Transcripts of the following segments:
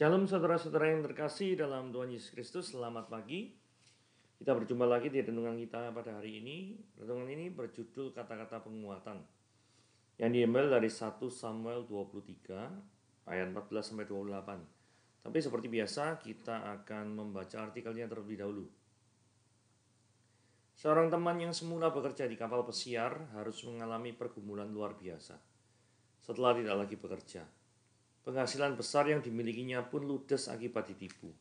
Shalom saudara-saudara yang terkasih dalam Tuhan Yesus Kristus, selamat pagi. Kita berjumpa lagi di renungan kita pada hari ini. Renungan ini berjudul kata-kata penguatan. Yang diambil dari 1 Samuel 23 ayat 14 sampai 28. Tapi seperti biasa kita akan membaca artikelnya terlebih dahulu. Seorang teman yang semula bekerja di kapal pesiar harus mengalami pergumulan luar biasa setelah tidak lagi bekerja. Penghasilan besar yang dimilikinya pun ludes akibat ditipu.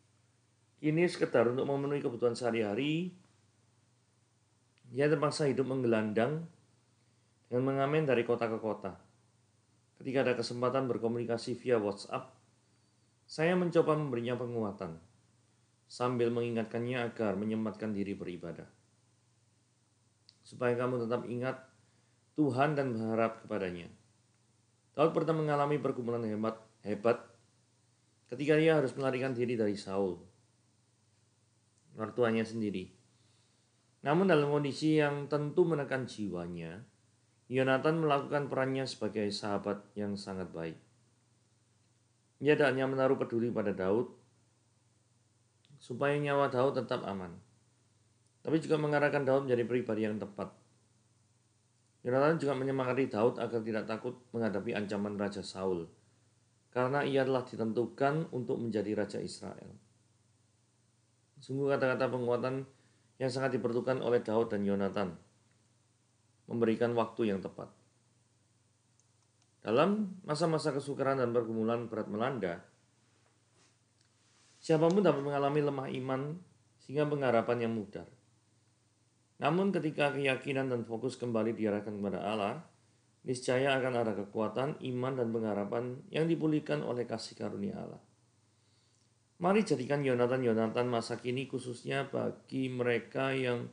Kini sekedar untuk memenuhi kebutuhan sehari-hari, ia terpaksa hidup menggelandang dengan mengamen dari kota ke kota. Ketika ada kesempatan berkomunikasi via WhatsApp, saya mencoba memberinya penguatan sambil mengingatkannya agar menyempatkan diri beribadah. Supaya kamu tetap ingat Tuhan dan berharap kepadanya. Daud pernah mengalami pergumulan hebat hebat ketika ia harus melarikan diri dari Saul, mertuanya sendiri. Namun dalam kondisi yang tentu menekan jiwanya, Yonatan melakukan perannya sebagai sahabat yang sangat baik. Ia tidak hanya menaruh peduli pada Daud, supaya nyawa Daud tetap aman, tapi juga mengarahkan Daud menjadi pribadi yang tepat. Yonatan juga menyemangati Daud agar tidak takut menghadapi ancaman Raja Saul karena ia telah ditentukan untuk menjadi raja Israel. Sungguh kata-kata penguatan yang sangat diperlukan oleh Daud dan Yonatan memberikan waktu yang tepat. Dalam masa-masa kesukaran dan pergumulan berat melanda, siapapun dapat mengalami lemah iman sehingga pengharapan yang mudar. Namun ketika keyakinan dan fokus kembali diarahkan kepada Allah, niscaya akan ada kekuatan, iman, dan pengharapan yang dipulihkan oleh kasih karunia Allah. Mari jadikan Yonatan-Yonatan masa kini khususnya bagi mereka yang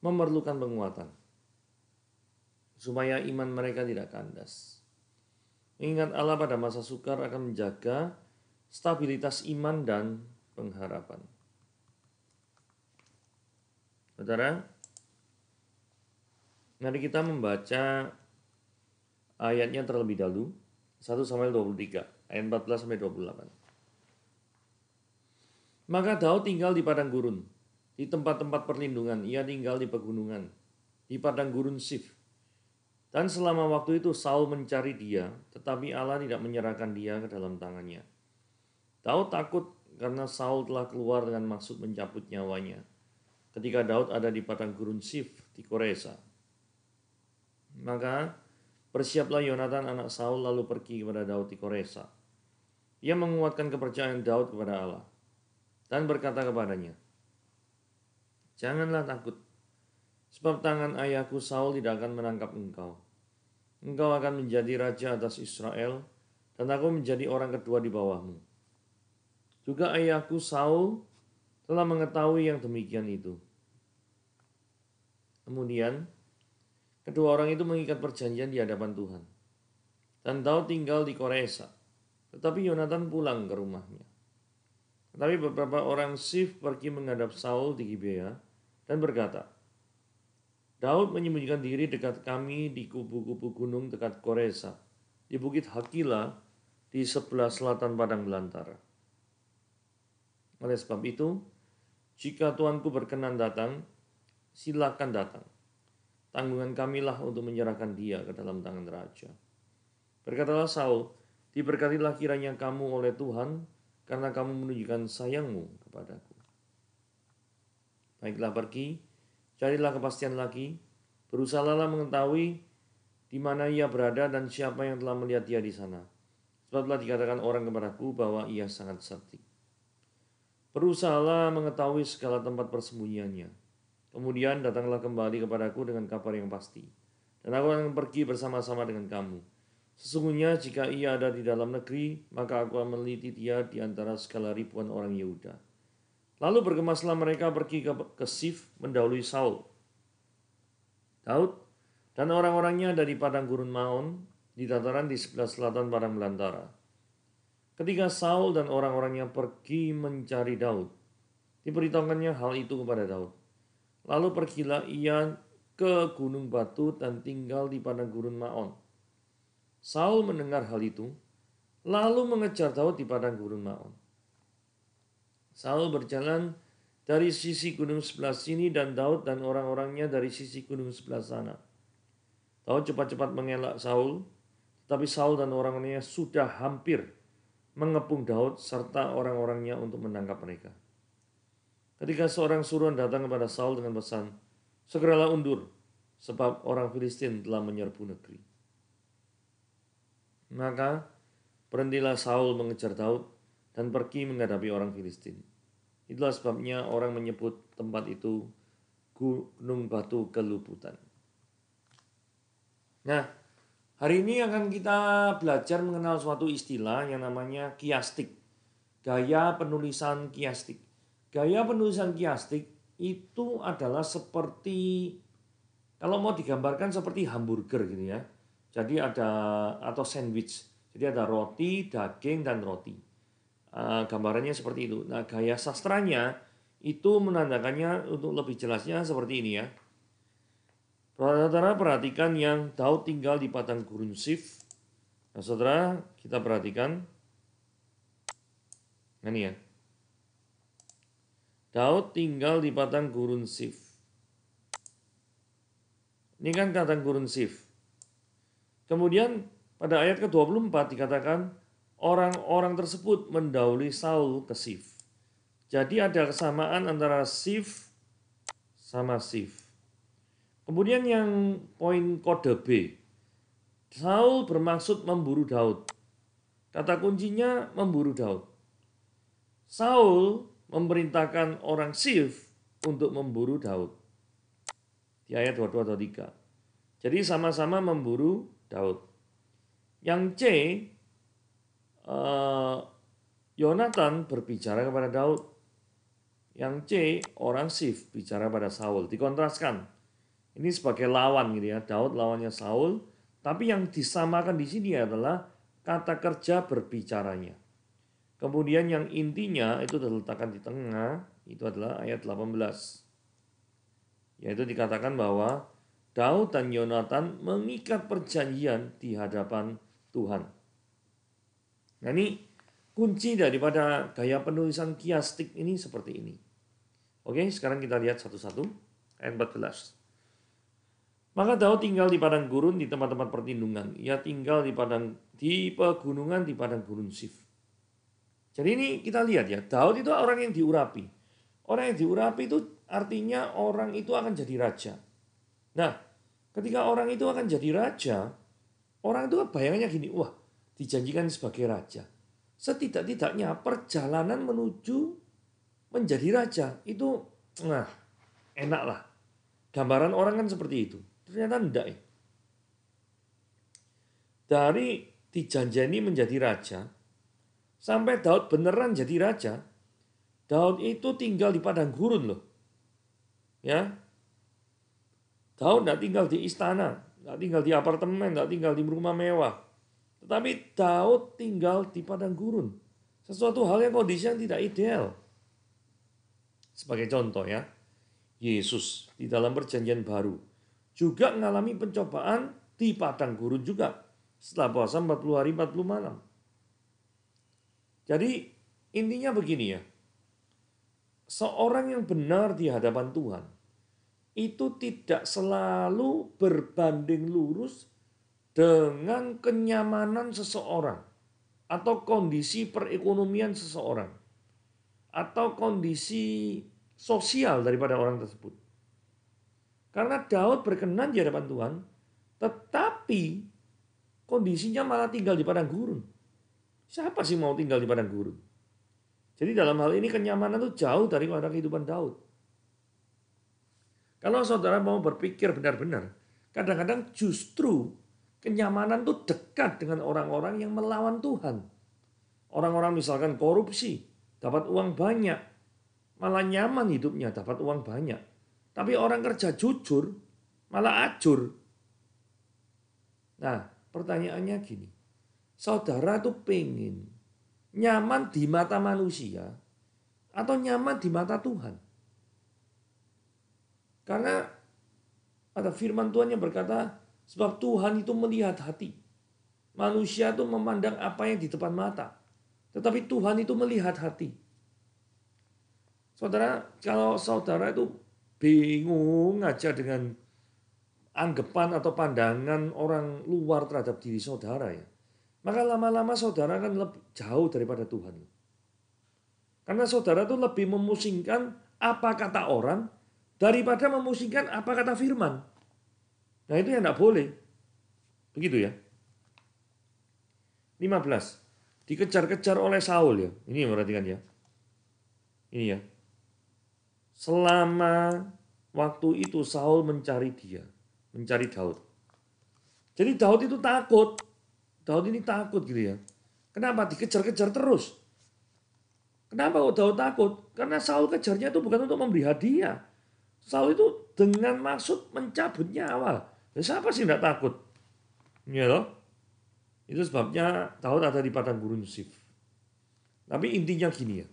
memerlukan penguatan. Supaya iman mereka tidak kandas. Mengingat Allah pada masa sukar akan menjaga stabilitas iman dan pengharapan. Saudara, mari kita membaca ayatnya terlebih dahulu 1 Samuel 23 ayat 14 sampai 28. Maka Daud tinggal di padang gurun, di tempat-tempat perlindungan, ia tinggal di pegunungan, di padang gurun Sif. Dan selama waktu itu Saul mencari dia, tetapi Allah tidak menyerahkan dia ke dalam tangannya. Daud takut karena Saul telah keluar dengan maksud mencabut nyawanya. Ketika Daud ada di padang gurun Sif di Koresa. Maka Bersiaplah Yonatan anak Saul lalu pergi kepada Daud di Koresa. Ia menguatkan kepercayaan Daud kepada Allah dan berkata kepadanya, Janganlah takut, sebab tangan ayahku Saul tidak akan menangkap engkau. Engkau akan menjadi raja atas Israel, dan aku menjadi orang kedua di bawahmu. Juga ayahku Saul telah mengetahui yang demikian itu. Kemudian Kedua orang itu mengikat perjanjian di hadapan Tuhan. Dan Daud tinggal di Koresa. Tetapi Yonatan pulang ke rumahnya. Tetapi beberapa orang Sif pergi menghadap Saul di Gibea dan berkata, Daud menyembunyikan diri dekat kami di kubu-kubu gunung dekat Koresa, di Bukit Hakila, di sebelah selatan Padang Belantara. Oleh sebab itu, jika Tuanku berkenan datang, silakan datang tanggungan kamilah untuk menyerahkan dia ke dalam tangan raja. Berkatalah Saul, diberkatilah kiranya kamu oleh Tuhan karena kamu menunjukkan sayangmu kepadaku. Baiklah pergi, carilah kepastian lagi, berusahalah mengetahui di mana ia berada dan siapa yang telah melihat dia di sana. Sebab telah dikatakan orang kepadaku bahwa ia sangat sakti. Berusahalah mengetahui segala tempat persembunyiannya Kemudian datanglah kembali kepadaku dengan kabar yang pasti. Dan aku akan pergi bersama-sama dengan kamu. Sesungguhnya jika ia ada di dalam negeri, maka aku akan meneliti dia di antara segala ribuan orang Yehuda. Lalu bergemaslah mereka pergi ke, ke Sif mendahului Saul. Daud dan orang-orangnya dari padang gurun Maon di dataran di sebelah selatan padang belantara. Ketika Saul dan orang-orangnya pergi mencari Daud, diberitahukannya hal itu kepada Daud. Lalu pergilah ia ke gunung batu dan tinggal di padang gurun Maon. Saul mendengar hal itu, lalu mengejar Daud di padang gurun Maon. Saul berjalan dari sisi gunung sebelah sini dan Daud dan orang-orangnya dari sisi gunung sebelah sana. Daud cepat-cepat mengelak Saul, tetapi Saul dan orang-orangnya sudah hampir mengepung Daud serta orang-orangnya untuk menangkap mereka ketika seorang suruhan datang kepada Saul dengan pesan, segeralah undur, sebab orang Filistin telah menyerbu negeri. Maka berhentilah Saul mengejar Daud dan pergi menghadapi orang Filistin. Itulah sebabnya orang menyebut tempat itu Gunung Batu Keluputan. Nah, hari ini akan kita belajar mengenal suatu istilah yang namanya kiastik. Gaya penulisan kiastik. Gaya penulisan kiastik itu adalah seperti kalau mau digambarkan seperti hamburger gitu ya. Jadi ada atau sandwich. Jadi ada roti, daging dan roti. Uh, gambarannya seperti itu. Nah, gaya sastranya itu menandakannya untuk lebih jelasnya seperti ini ya. Saudara perhatikan yang Daud tinggal di padang gurun Sif. Nah, saudara kita perhatikan. Ini ya. Daud tinggal di padang gurun Sif. Ini kan padang gurun Sif. Kemudian pada ayat ke-24 dikatakan orang-orang tersebut mendahului Saul ke Sif. Jadi ada kesamaan antara Sif sama Sif. Kemudian yang poin kode B. Saul bermaksud memburu Daud. Kata kuncinya memburu Daud. Saul memerintahkan orang Sif untuk memburu Daud. Di ayat 22 atau 3. Jadi sama-sama memburu Daud. Yang C, uh, Yonatan berbicara kepada Daud. Yang C, orang Sif bicara pada Saul. Dikontraskan. Ini sebagai lawan gitu ya. Daud lawannya Saul. Tapi yang disamakan di sini adalah kata kerja berbicaranya. Kemudian yang intinya itu diletakkan di tengah, itu adalah ayat 18. Yaitu dikatakan bahwa Daud dan Yonatan mengikat perjanjian di hadapan Tuhan. Nah ini kunci daripada gaya penulisan kiastik ini seperti ini. Oke, sekarang kita lihat satu-satu. Ayat 14. Maka Daud tinggal di padang gurun di tempat-tempat pertindungan. Ia tinggal di padang di pegunungan di padang gurun Sif. Jadi ini kita lihat ya, Daud itu orang yang diurapi. Orang yang diurapi itu artinya orang itu akan jadi raja. Nah, ketika orang itu akan jadi raja, orang itu bayangannya gini, wah dijanjikan sebagai raja. Setidak-tidaknya perjalanan menuju menjadi raja itu nah enak lah. Gambaran orang kan seperti itu. Ternyata enggak ya. Dari dijanjani menjadi raja, Sampai Daud beneran jadi raja, Daud itu tinggal di padang gurun loh. Ya. Daud tidak tinggal di istana, tidak tinggal di apartemen, tidak tinggal di rumah mewah. Tetapi Daud tinggal di padang gurun. Sesuatu hal yang kondisi yang tidak ideal. Sebagai contoh ya, Yesus di dalam perjanjian baru juga mengalami pencobaan di padang gurun juga. Setelah puasa 40 hari 40 malam. Jadi intinya begini ya. Seorang yang benar di hadapan Tuhan itu tidak selalu berbanding lurus dengan kenyamanan seseorang atau kondisi perekonomian seseorang atau kondisi sosial daripada orang tersebut. Karena Daud berkenan di hadapan Tuhan, tetapi kondisinya malah tinggal di padang gurun. Siapa sih mau tinggal di padang gurun? Jadi dalam hal ini kenyamanan itu jauh dari orang kehidupan Daud. Kalau saudara mau berpikir benar-benar, kadang-kadang justru kenyamanan itu dekat dengan orang-orang yang melawan Tuhan. Orang-orang misalkan korupsi, dapat uang banyak, malah nyaman hidupnya, dapat uang banyak. Tapi orang kerja jujur, malah acur. Nah, pertanyaannya gini saudara tuh pengen nyaman di mata manusia atau nyaman di mata Tuhan. Karena ada firman Tuhan yang berkata, sebab Tuhan itu melihat hati. Manusia itu memandang apa yang di depan mata. Tetapi Tuhan itu melihat hati. Saudara, kalau saudara itu bingung aja dengan anggapan atau pandangan orang luar terhadap diri saudara ya maka lama-lama saudara kan lebih jauh daripada Tuhan. Karena saudara itu lebih memusingkan apa kata orang daripada memusingkan apa kata firman. Nah itu yang tidak boleh. Begitu ya. 15. Dikejar-kejar oleh Saul ya. Ini yang perhatikan ya. Ini ya. Selama waktu itu Saul mencari dia. Mencari Daud. Jadi Daud itu takut Daud ini takut gitu ya. Kenapa? Dikejar-kejar terus. Kenapa kok Daud takut? Karena Saul kejarnya itu bukan untuk memberi hadiah. Saul itu dengan maksud mencabut nyawa. Ya, siapa sih tidak takut? Ya loh. Itu sebabnya Daud ada di padang gurun Yusuf. Tapi intinya gini ya.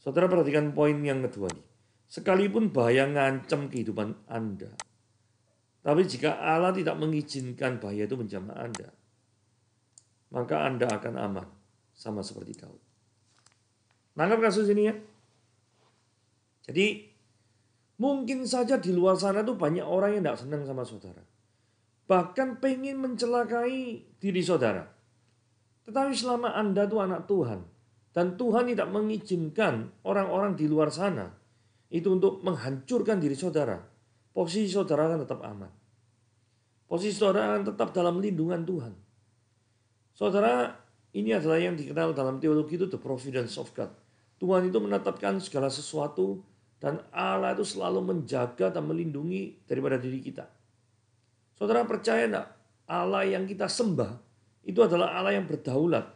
Saudara perhatikan poin yang kedua nih. Sekalipun bahaya ngancam kehidupan Anda. Tapi jika Allah tidak mengizinkan bahaya itu menjamah Anda, maka Anda akan aman. Sama seperti Daud. Nangkap kasus ini ya? Jadi mungkin saja di luar sana tuh banyak orang yang tidak senang sama saudara. Bahkan pengen mencelakai diri saudara. Tetapi selama Anda tuh anak Tuhan. Dan Tuhan tidak mengizinkan orang-orang di luar sana itu untuk menghancurkan diri saudara. Posisi saudara akan tetap aman. Posisi saudara akan tetap dalam lindungan Tuhan. Saudara, ini adalah yang dikenal dalam teologi itu the providence of God. Tuhan itu menetapkan segala sesuatu dan Allah itu selalu menjaga dan melindungi daripada diri kita. Saudara percaya enggak? Allah yang kita sembah itu adalah Allah yang berdaulat.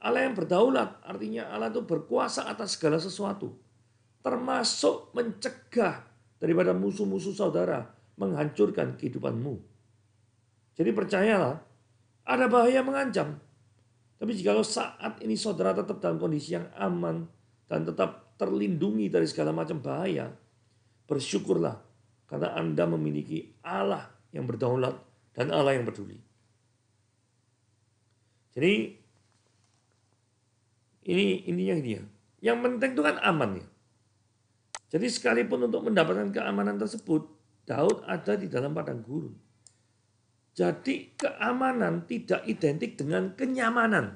Allah yang berdaulat artinya Allah itu berkuasa atas segala sesuatu. Termasuk mencegah daripada musuh-musuh saudara menghancurkan kehidupanmu. Jadi percayalah ada bahaya mengancam. Tapi jikalau saat ini saudara tetap dalam kondisi yang aman dan tetap terlindungi dari segala macam bahaya, bersyukurlah karena Anda memiliki Allah yang berdaulat dan Allah yang peduli. Jadi ini intinya ini ya. Yang penting itu kan aman ya. Jadi sekalipun untuk mendapatkan keamanan tersebut, Daud ada di dalam padang gurun. Jadi keamanan tidak identik dengan kenyamanan.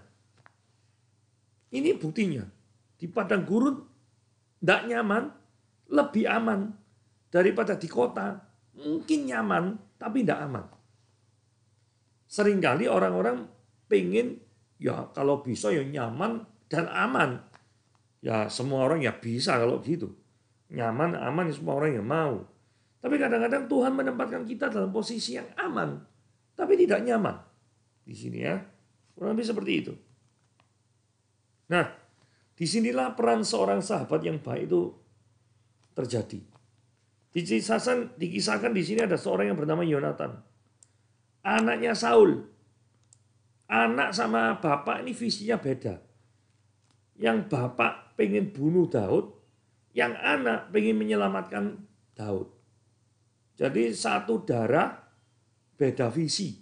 Ini buktinya. Di padang gurun tidak nyaman, lebih aman daripada di kota. Mungkin nyaman, tapi tidak aman. Seringkali orang-orang pengen, ya kalau bisa ya nyaman dan aman. Ya semua orang ya bisa kalau begitu. Nyaman, aman, ya semua orang yang mau. Tapi kadang-kadang Tuhan menempatkan kita dalam posisi yang aman tapi tidak nyaman di sini ya. Kurang lebih seperti itu. Nah, disinilah peran seorang sahabat yang baik itu terjadi. Dikisahkan, dikisahkan di sini ada seorang yang bernama Yonatan. Anaknya Saul. Anak sama bapak ini visinya beda. Yang bapak pengen bunuh Daud, yang anak pengen menyelamatkan Daud. Jadi satu darah beda visi.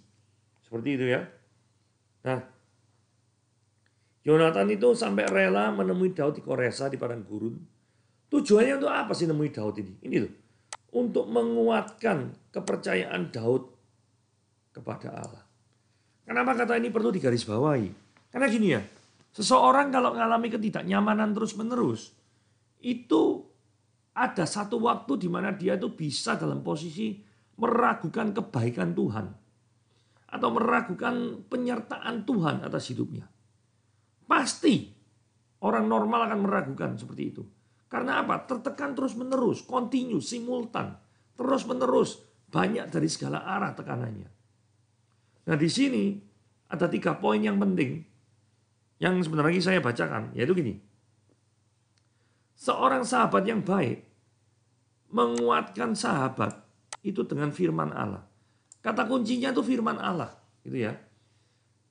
Seperti itu ya. Nah, Yonatan itu sampai rela menemui Daud di Koresa di padang gurun. Tujuannya untuk apa sih menemui Daud ini? Ini loh, untuk menguatkan kepercayaan Daud kepada Allah. Kenapa kata ini perlu digarisbawahi? Karena gini ya, seseorang kalau mengalami ketidaknyamanan terus-menerus, itu ada satu waktu di mana dia itu bisa dalam posisi meragukan kebaikan Tuhan atau meragukan penyertaan Tuhan atas hidupnya. Pasti orang normal akan meragukan seperti itu. Karena apa? Tertekan terus-menerus, kontinu, simultan, terus-menerus, banyak dari segala arah tekanannya. Nah, di sini ada tiga poin yang penting yang sebenarnya saya bacakan, yaitu gini. Seorang sahabat yang baik menguatkan sahabat itu dengan firman Allah. Kata kuncinya itu firman Allah, gitu ya.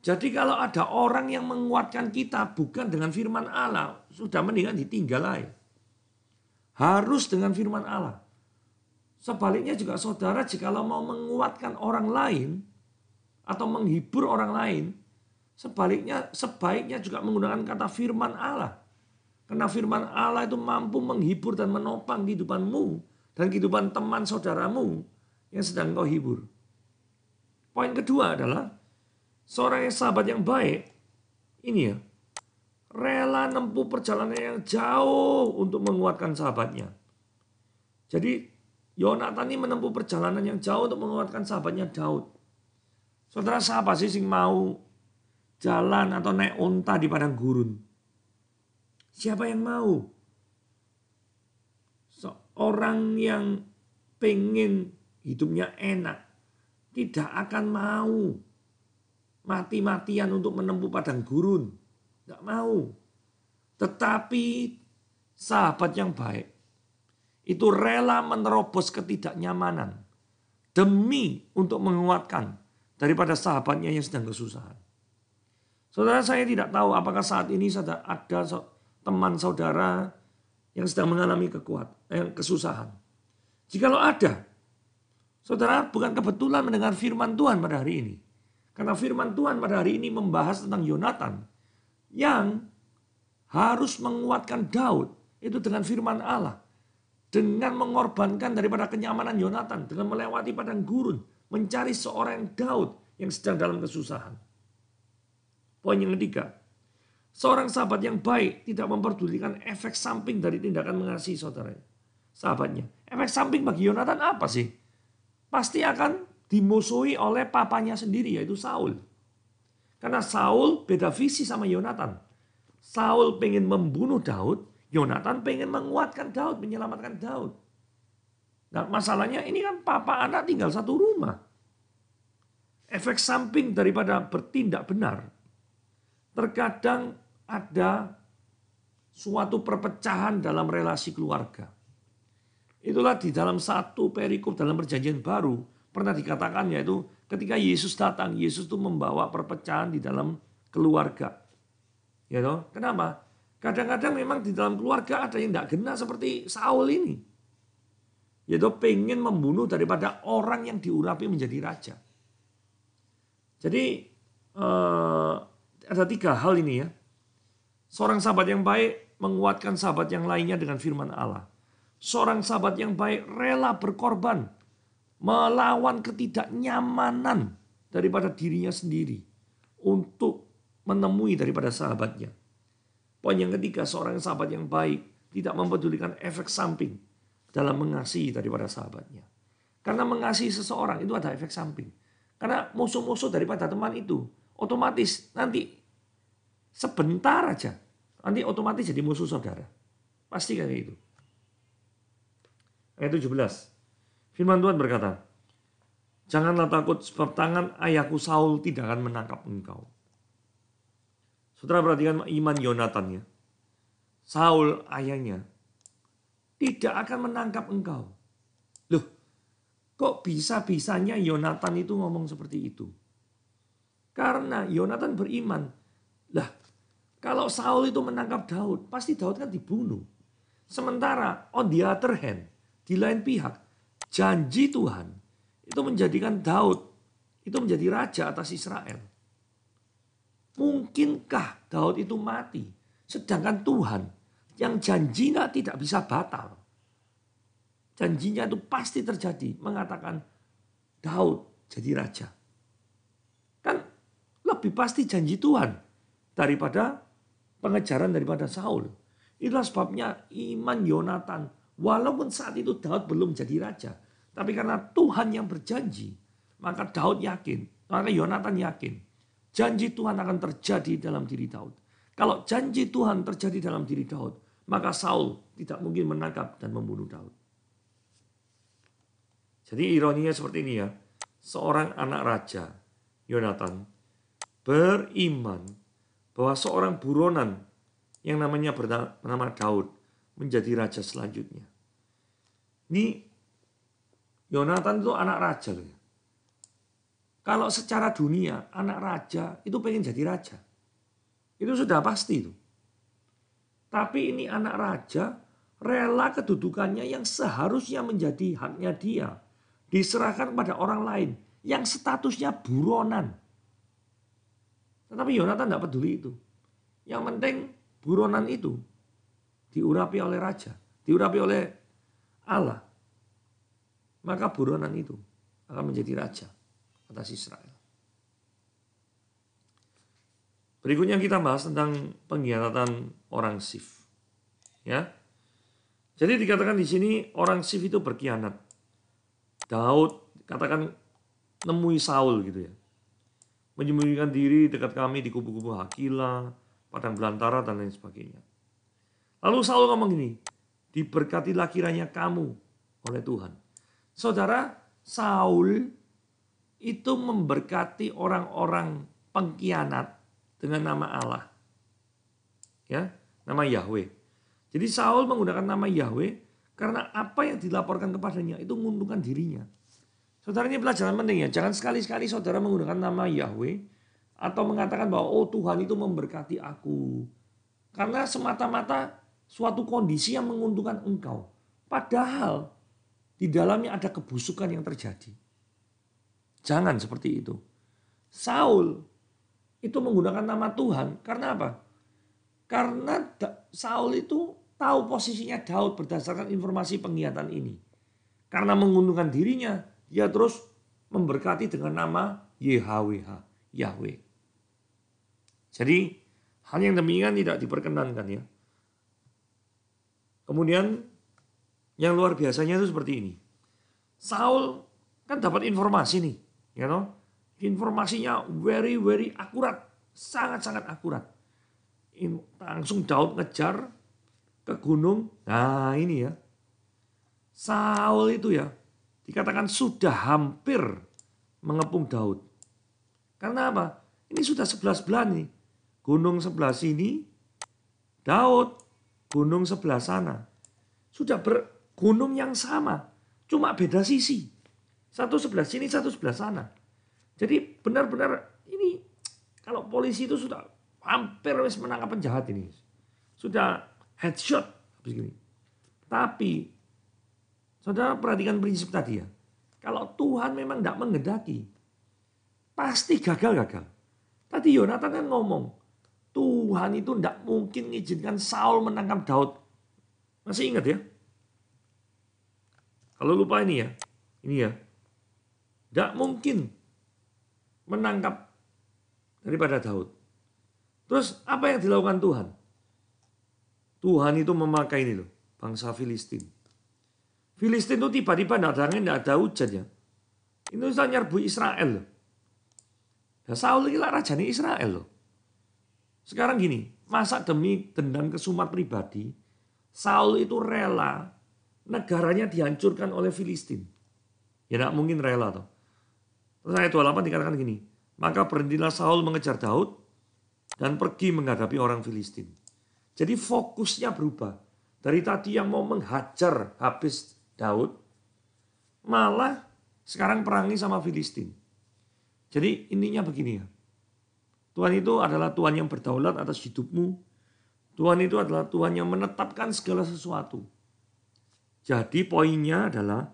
Jadi kalau ada orang yang menguatkan kita bukan dengan firman Allah, sudah mendingan ditinggal aja. Harus dengan firman Allah. Sebaliknya juga saudara jikalau mau menguatkan orang lain atau menghibur orang lain, sebaliknya sebaiknya juga menggunakan kata firman Allah. Karena firman Allah itu mampu menghibur dan menopang kehidupanmu dan kehidupan teman saudaramu yang sedang kau hibur. Poin kedua adalah seorang yang sahabat yang baik ini ya rela nempuh perjalanan yang jauh untuk menguatkan sahabatnya. Jadi Yonatan ini menempuh perjalanan yang jauh untuk menguatkan sahabatnya Daud. Saudara siapa sih sing mau jalan atau naik unta di padang gurun? Siapa yang mau? Orang yang pengen hidupnya enak tidak akan mau mati-matian untuk menempuh padang gurun. Tidak mau. Tetapi sahabat yang baik itu rela menerobos ketidaknyamanan demi untuk menguatkan daripada sahabatnya yang sedang kesusahan. Saudara saya tidak tahu apakah saat ini ada teman saudara yang sedang mengalami kekuatan, eh, kesusahan. Jikalau ada, saudara bukan kebetulan mendengar firman Tuhan pada hari ini. Karena firman Tuhan pada hari ini membahas tentang Yonatan yang harus menguatkan Daud itu dengan firman Allah. Dengan mengorbankan daripada kenyamanan Yonatan, dengan melewati padang gurun, mencari seorang Daud yang sedang dalam kesusahan. Poin yang ketiga, Seorang sahabat yang baik tidak memperdulikan efek samping dari tindakan mengasihi saudara. Sahabatnya. Efek samping bagi Yonatan apa sih? Pasti akan dimusuhi oleh papanya sendiri yaitu Saul. Karena Saul beda visi sama Yonatan. Saul pengen membunuh Daud, Yonatan pengen menguatkan Daud, menyelamatkan Daud. Nah, masalahnya ini kan papa anak tinggal satu rumah. Efek samping daripada bertindak benar. Terkadang ada suatu perpecahan dalam relasi keluarga. Itulah di dalam satu perikop dalam perjanjian baru pernah dikatakan yaitu ketika Yesus datang, Yesus itu membawa perpecahan di dalam keluarga. Ya you know? Kenapa? Kadang-kadang memang di dalam keluarga ada yang tidak genah seperti Saul ini. Yaitu pengen membunuh daripada orang yang diurapi menjadi raja. Jadi eh, ada tiga hal ini ya. Seorang sahabat yang baik menguatkan sahabat yang lainnya dengan firman Allah. Seorang sahabat yang baik rela berkorban melawan ketidaknyamanan daripada dirinya sendiri untuk menemui daripada sahabatnya. Poin yang ketiga, seorang sahabat yang baik tidak mempedulikan efek samping dalam mengasihi daripada sahabatnya. Karena mengasihi seseorang itu ada efek samping. Karena musuh-musuh daripada teman itu otomatis nanti Sebentar aja. Nanti otomatis jadi musuh saudara. Pasti kayak itu. Ayat 17. Firman Tuhan berkata, Janganlah takut sebab tangan ayahku Saul tidak akan menangkap engkau. Saudara perhatikan iman Yonatan ya. Saul ayahnya tidak akan menangkap engkau. Loh, kok bisa-bisanya Yonatan itu ngomong seperti itu? Karena Yonatan beriman. Lah, kalau Saul itu menangkap Daud, pasti Daud kan dibunuh. Sementara on the other hand, di lain pihak, janji Tuhan itu menjadikan Daud itu menjadi raja atas Israel. Mungkinkah Daud itu mati sedangkan Tuhan yang janjinya tidak bisa batal. Janjinya itu pasti terjadi mengatakan Daud jadi raja. Kan lebih pasti janji Tuhan daripada pengejaran daripada Saul. Itulah sebabnya iman Yonatan, walaupun saat itu Daud belum jadi raja, tapi karena Tuhan yang berjanji, maka Daud yakin, maka Yonatan yakin, janji Tuhan akan terjadi dalam diri Daud. Kalau janji Tuhan terjadi dalam diri Daud, maka Saul tidak mungkin menangkap dan membunuh Daud. Jadi ironinya seperti ini ya, seorang anak raja, Yonatan, beriman bahwa seorang buronan yang namanya bernama Daud menjadi raja selanjutnya. Ini Yonatan itu anak raja loh ya. Kalau secara dunia anak raja itu pengen jadi raja. Itu sudah pasti itu. Tapi ini anak raja rela kedudukannya yang seharusnya menjadi haknya dia diserahkan pada orang lain yang statusnya buronan. Tetapi Yonatan tidak peduli itu. Yang penting buronan itu diurapi oleh raja, diurapi oleh Allah. Maka buronan itu akan menjadi raja atas Israel. Berikutnya kita bahas tentang pengkhianatan orang Sif. Ya. Jadi dikatakan di sini orang Sif itu berkhianat. Daud katakan nemui Saul gitu ya menyembunyikan diri dekat kami di kubu-kubu Hakila, padang belantara, dan lain sebagainya. Lalu Saul ngomong gini, diberkatilah kiranya kamu oleh Tuhan. Saudara, Saul itu memberkati orang-orang pengkhianat dengan nama Allah. Ya, nama Yahweh. Jadi Saul menggunakan nama Yahweh karena apa yang dilaporkan kepadanya itu menguntungkan dirinya. Saudara ini pelajaran penting ya. Jangan sekali-sekali saudara menggunakan nama Yahweh atau mengatakan bahwa oh Tuhan itu memberkati aku. Karena semata-mata suatu kondisi yang menguntungkan engkau. Padahal di dalamnya ada kebusukan yang terjadi. Jangan seperti itu. Saul itu menggunakan nama Tuhan karena apa? Karena Saul itu tahu posisinya Daud berdasarkan informasi penglihatan ini. Karena menguntungkan dirinya, dia ya terus memberkati dengan nama YHWH, Yahweh. Jadi hal yang demikian tidak diperkenankan ya. Kemudian yang luar biasanya itu seperti ini. Saul kan dapat informasi nih, ya you know? Informasinya very very akurat, sangat-sangat akurat. Langsung Daud ngejar ke gunung. Nah, ini ya. Saul itu ya dikatakan sudah hampir mengepung Daud. Karena apa? Ini sudah sebelah sebelah nih. Gunung sebelah sini, Daud, gunung sebelah sana. Sudah ber gunung yang sama, cuma beda sisi. Satu sebelah sini, satu sebelah sana. Jadi benar-benar ini kalau polisi itu sudah hampir menangkap penjahat ini. Sudah headshot Tapi Saudara perhatikan prinsip tadi ya. Kalau Tuhan memang tidak mengendaki, pasti gagal-gagal. Tadi Yonatan kan ngomong, Tuhan itu tidak mungkin mengizinkan Saul menangkap Daud. Masih ingat ya? Kalau lupa ini ya, ini ya. Tidak mungkin menangkap daripada Daud. Terus apa yang dilakukan Tuhan? Tuhan itu memakai ini loh, bangsa Filistin Filistin itu tiba-tiba tidak ada angin, tidak ada hujan ya. Itu bisa nyerbu Israel loh. Nah, Saul ini raja nih Israel loh. Sekarang gini, masa demi dendam kesumat pribadi, Saul itu rela negaranya dihancurkan oleh Filistin. Ya tidak mungkin rela toh. Terus ayat 28 dikatakan gini, maka berhentilah Saul mengejar Daud dan pergi menghadapi orang Filistin. Jadi fokusnya berubah. Dari tadi yang mau menghajar habis Daud malah sekarang perangi sama Filistin. Jadi intinya begini ya. Tuhan itu adalah Tuhan yang berdaulat atas hidupmu. Tuhan itu adalah Tuhan yang menetapkan segala sesuatu. Jadi poinnya adalah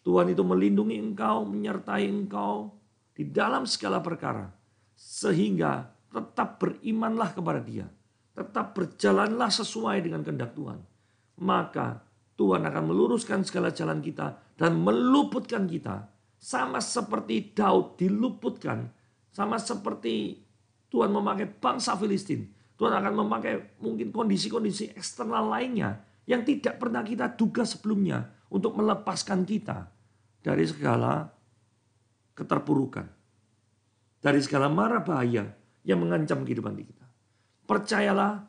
Tuhan itu melindungi engkau, menyertai engkau di dalam segala perkara. Sehingga tetap berimanlah kepada dia. Tetap berjalanlah sesuai dengan kehendak Tuhan. Maka Tuhan akan meluruskan segala jalan kita dan meluputkan kita. Sama seperti Daud diluputkan. Sama seperti Tuhan memakai bangsa Filistin. Tuhan akan memakai mungkin kondisi-kondisi eksternal lainnya yang tidak pernah kita duga sebelumnya untuk melepaskan kita dari segala keterpurukan. Dari segala mara bahaya yang mengancam kehidupan kita. Percayalah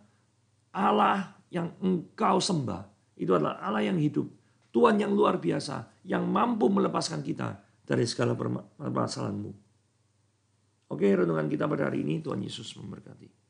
Allah yang engkau sembah itu adalah Allah yang hidup, Tuhan yang luar biasa, yang mampu melepaskan kita dari segala permasalahanmu. Oke, renungan kita pada hari ini Tuhan Yesus memberkati.